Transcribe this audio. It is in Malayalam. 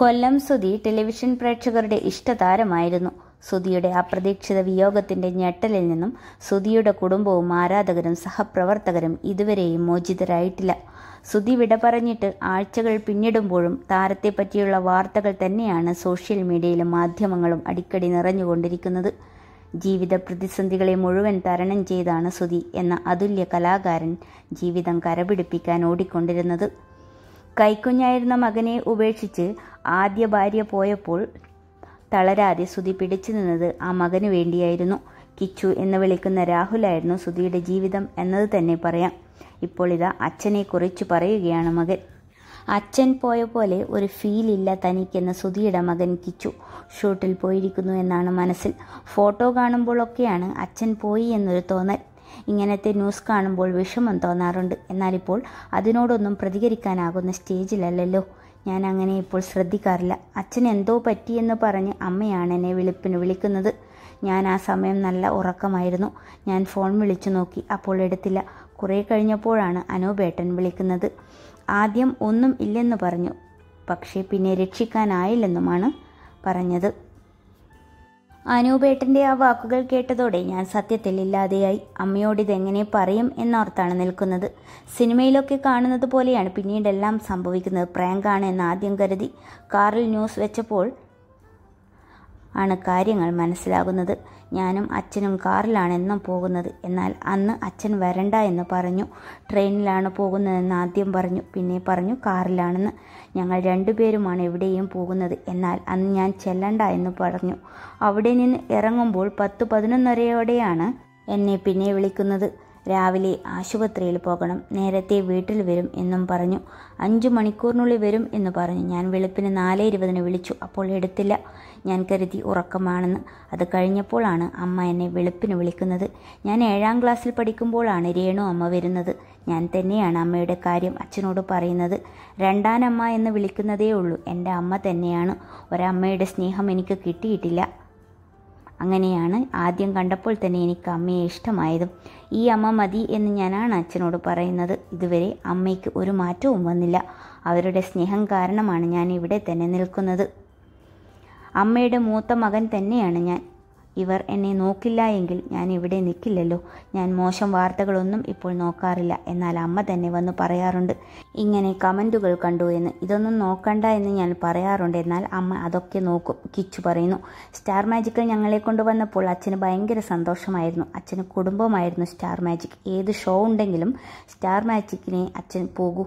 കൊല്ലം സുധി ടെലിവിഷൻ പ്രേക്ഷകരുടെ ഇഷ്ടതാരമായിരുന്നു സുധിയുടെ അപ്രതീക്ഷിത വിയോഗത്തിന്റെ ഞെട്ടലിൽ നിന്നും സുധിയുടെ കുടുംബവും ആരാധകരും സഹപ്രവർത്തകരും ഇതുവരെയും മോചിതരായിട്ടില്ല സുധി വിട പറഞ്ഞിട്ട് ആഴ്ചകൾ പിന്നിടുമ്പോഴും താരത്തെ പറ്റിയുള്ള വാർത്തകൾ തന്നെയാണ് സോഷ്യൽ മീഡിയയിലും മാധ്യമങ്ങളും അടിക്കടി നിറഞ്ഞുകൊണ്ടിരിക്കുന്നത് ജീവിത പ്രതിസന്ധികളെ മുഴുവൻ തരണം ചെയ്താണ് സുധി എന്ന അതുല്യ കലാകാരൻ ജീവിതം കരപിടിപ്പിക്കാൻ ഓടിക്കൊണ്ടിരുന്നത് കൈക്കുഞ്ഞായിരുന്ന മകനെ ഉപേക്ഷിച്ച് ആദ്യ ഭാര്യ പോയപ്പോൾ തളരാതെ സുതി പിടിച്ചു നിന്നത് ആ മകന് വേണ്ടിയായിരുന്നു കിച്ചു എന്ന് വിളിക്കുന്ന രാഹുലായിരുന്നു സുതിയുടെ ജീവിതം എന്നത് തന്നെ പറയാം ഇപ്പോൾ ഇതാ അച്ഛനെ കുറിച്ച് പറയുകയാണ് മകൻ അച്ഛൻ പോയ പോലെ ഒരു ഫീൽ ഇല്ല തനിക്കെന്ന സുധിയുടെ മകൻ കിച്ചു ഷൂട്ടിൽ പോയിരിക്കുന്നു എന്നാണ് മനസ്സിൽ ഫോട്ടോ കാണുമ്പോഴൊക്കെയാണ് അച്ഛൻ പോയി എന്നൊരു തോന്നൽ ഇങ്ങനത്തെ ന്യൂസ് കാണുമ്പോൾ വിഷമം തോന്നാറുണ്ട് എന്നാലിപ്പോൾ അതിനോടൊന്നും പ്രതികരിക്കാനാകുന്ന സ്റ്റേജിലല്ലല്ലോ ഞാൻ അങ്ങനെ ഇപ്പോൾ ശ്രദ്ധിക്കാറില്ല അച്ഛൻ എന്തോ പറ്റിയെന്ന് പറഞ്ഞ് അമ്മയാണ് എന്നെ വിളിപ്പിന് വിളിക്കുന്നത് ഞാൻ ആ സമയം നല്ല ഉറക്കമായിരുന്നു ഞാൻ ഫോൺ വിളിച്ചു നോക്കി അപ്പോൾ എടുത്തില്ല കുറേ കഴിഞ്ഞപ്പോഴാണ് അനൂപേട്ടൻ വിളിക്കുന്നത് ആദ്യം ഒന്നും ഇല്ലെന്ന് പറഞ്ഞു പക്ഷേ പിന്നെ രക്ഷിക്കാനായില്ലെന്നുമാണ് പറഞ്ഞത് അനൂപേട്ടൻ്റെ ആ വാക്കുകൾ കേട്ടതോടെ ഞാൻ സത്യത്തിൽ ഇല്ലാതെയായി അമ്മയോട് ഇതെങ്ങനെ പറയും എന്നോർത്താണ് നിൽക്കുന്നത് സിനിമയിലൊക്കെ കാണുന്നത് പോലെയാണ് പിന്നീടെല്ലാം സംഭവിക്കുന്നത് പ്രാങ്കാണ് എന്ന് ആദ്യം കരുതി കാറിൽ ന്യൂസ് വെച്ചപ്പോൾ ആണ് കാര്യങ്ങൾ മനസ്സിലാകുന്നത് ഞാനും അച്ഛനും കാറിലാണ് എന്നും പോകുന്നത് എന്നാൽ അന്ന് അച്ഛൻ വരണ്ട എന്ന് പറഞ്ഞു ട്രെയിനിലാണ് പോകുന്നതെന്ന് ആദ്യം പറഞ്ഞു പിന്നെ പറഞ്ഞു കാറിലാണെന്ന് ഞങ്ങൾ രണ്ടുപേരുമാണ് എവിടെയും പോകുന്നത് എന്നാൽ അന്ന് ഞാൻ ചെല്ലണ്ട എന്ന് പറഞ്ഞു അവിടെ നിന്ന് ഇറങ്ങുമ്പോൾ പത്ത് പതിനൊന്നരയോടെയാണ് എന്നെ പിന്നെ വിളിക്കുന്നത് രാവിലെ ആശുപത്രിയിൽ പോകണം നേരത്തെ വീട്ടിൽ വരും എന്നും പറഞ്ഞു അഞ്ചു മണിക്കൂറിനുള്ളിൽ വരും എന്ന് പറഞ്ഞു ഞാൻ വെളുപ്പിന് നാല് ഇരുപതിന് വിളിച്ചു അപ്പോൾ എടുത്തില്ല ഞാൻ കരുതി ഉറക്കമാണെന്ന് അത് കഴിഞ്ഞപ്പോഴാണ് അമ്മ എന്നെ വെളുപ്പിന് വിളിക്കുന്നത് ഞാൻ ഏഴാം ക്ലാസ്സിൽ പഠിക്കുമ്പോഴാണ് രേണു അമ്മ വരുന്നത് ഞാൻ തന്നെയാണ് അമ്മയുടെ കാര്യം അച്ഛനോട് പറയുന്നത് രണ്ടാനമ്മ എന്ന് വിളിക്കുന്നതേ ഉള്ളൂ എൻ്റെ അമ്മ തന്നെയാണ് ഒരമ്മയുടെ സ്നേഹം എനിക്ക് കിട്ടിയിട്ടില്ല അങ്ങനെയാണ് ആദ്യം കണ്ടപ്പോൾ തന്നെ എനിക്ക് അമ്മയെ ഇഷ്ടമായതും ഈ അമ്മ മതി എന്ന് ഞാനാണ് അച്ഛനോട് പറയുന്നത് ഇതുവരെ അമ്മയ്ക്ക് ഒരു മാറ്റവും വന്നില്ല അവരുടെ സ്നേഹം കാരണമാണ് ഞാൻ ഇവിടെ തന്നെ നിൽക്കുന്നത് അമ്മയുടെ മൂത്ത മകൻ തന്നെയാണ് ഞാൻ ഇവർ എന്നെ നോക്കില്ല എങ്കിൽ ഞാൻ ഇവിടെ നിൽക്കില്ലല്ലോ ഞാൻ മോശം വാർത്തകളൊന്നും ഇപ്പോൾ നോക്കാറില്ല എന്നാൽ അമ്മ തന്നെ വന്ന് പറയാറുണ്ട് ഇങ്ങനെ കമൻറ്റുകൾ കണ്ടു എന്ന് ഇതൊന്നും നോക്കണ്ട എന്ന് ഞാൻ പറയാറുണ്ട് എന്നാൽ അമ്മ അതൊക്കെ നോക്കും കിച്ചു പറയുന്നു സ്റ്റാർ മാജിക്കൽ ഞങ്ങളെ കൊണ്ടുവന്നപ്പോൾ അച്ഛന് ഭയങ്കര സന്തോഷമായിരുന്നു അച്ഛന് കുടുംബമായിരുന്നു സ്റ്റാർ മാജിക് ഏത് ഷോ ഉണ്ടെങ്കിലും സ്റ്റാർ മാജിക്കിനെ അച്ഛൻ പോകൂ